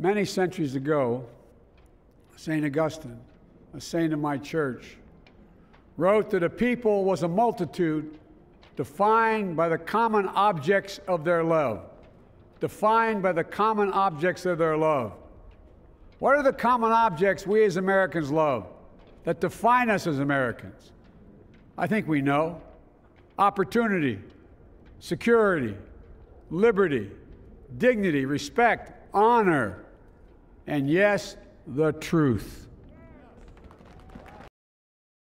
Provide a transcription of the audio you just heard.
Many centuries ago, St. Augustine, a saint of my church, wrote that a people was a multitude defined by the common objects of their love. Defined by the common objects of their love. What are the common objects we as Americans love that define us as Americans? I think we know opportunity, security, liberty, dignity, respect, honor, and yes, the truth.